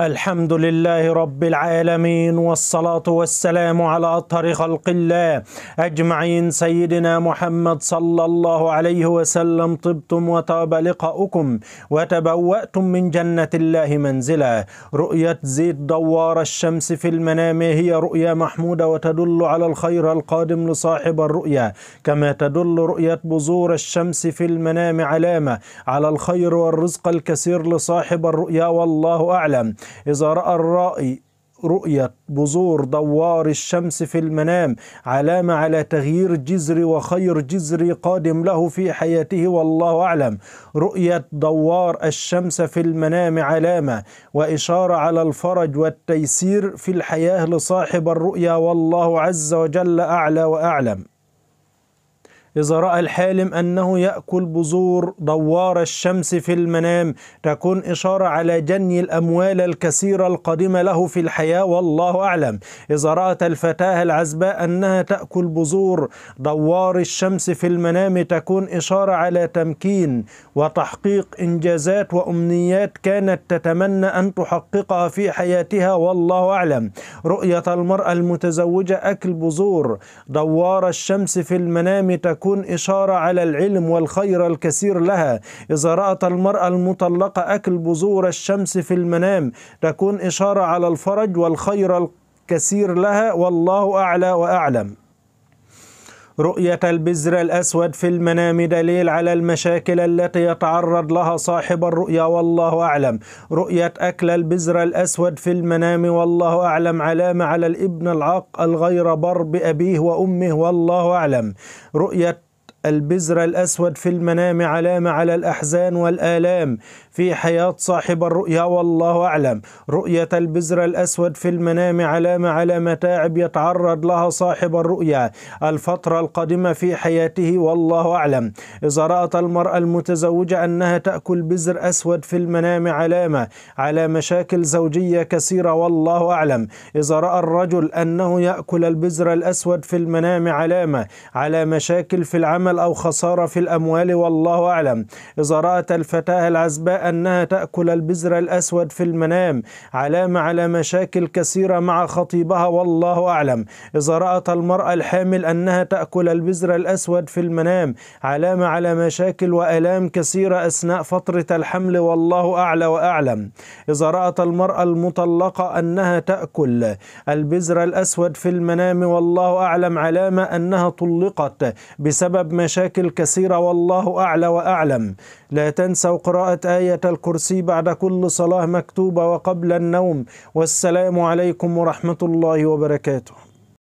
الحمد لله رب العالمين والصلاة والسلام على أطهر خلق الله أجمعين سيدنا محمد صلى الله عليه وسلم طبتم وطاب لقاؤكم وتبوأتم من جنة الله منزلا رؤية زيد دوار الشمس في المنام هي رؤيا محمودة وتدل على الخير القادم لصاحب الرؤيا كما تدل رؤية بذور الشمس في المنام علامة على الخير والرزق الكثير لصاحب الرؤيا والله أعلم إذا رأى الرائي رؤية بذور دوار الشمس في المنام علامة على تغيير جذري وخير جذري قادم له في حياته والله أعلم رؤية دوار الشمس في المنام علامة وإشارة على الفرج والتيسير في الحياة لصاحب الرؤيا والله عز وجل أعلى وأعلم إذا رأى الحالم أنه يأكل بذور دوار الشمس في المنام تكون إشارة على جني الأموال الكثيرة القادمة له في الحياة والله أعلم إذا رأت الفتاة العزباء أنها تأكل بذور دوار الشمس في المنام تكون إشارة على تمكين وتحقيق إنجازات وأمنيات كانت تتمنى أن تحققها في حياتها والله أعلم رؤية المرأة المتزوجة أكل بذور دوار الشمس في المنام تكون تكون إشارة على العلم والخير الكثير لها إذا رأت المرأة المطلقة أكل بذور الشمس في المنام تكون إشارة على الفرج والخير الكثير لها والله أعلى وأعلم رؤية البزر الأسود في المنام دليل على المشاكل التي يتعرض لها صاحب الرؤيا والله أعلم رؤية أكل البزر الأسود في المنام والله أعلم علامة على الابن العاق الغير بر بأبيه وأمه والله أعلم رؤية البزر الأسود في المنام علامة على الأحزان والآلام في حياة صاحب الرؤيا والله أعلم رؤية البزر الأسود في المنام علامة على متاعب يتعرض لها صاحب الرؤيا الفترة القادمة في حياته والله أعلم إذا رأت المرأة المتزوجة أنها تأكل بزر أسود في المنام علامة على مشاكل زوجية كثيرة والله أعلم إذا رأى الرجل أنه يأكل البزر الأسود في المنام علامة على مشاكل في العمل عمل أو خسارة في الأموال والله أعلم إذا رأت الفتاة العزباء أنها تأكل البزر الأسود في المنام علامة على مشاكل كثيرة مع خطيبها والله أعلم إذا رأت المرأة الحامل أنها تأكل البزر الأسود في المنام علامة على مشاكل وألام كثيرة أثناء فترة الحمل والله أعلى وأعلم إذا رأت المرأة المطلقة أنها تأكل البزر الأسود في المنام والله أعلم علامة أنها طلقت بسبب مشاكل كثيرة والله أعلى وأعلم لا تنسوا قراءة آية الكرسي بعد كل صلاة مكتوبة وقبل النوم والسلام عليكم ورحمة الله وبركاته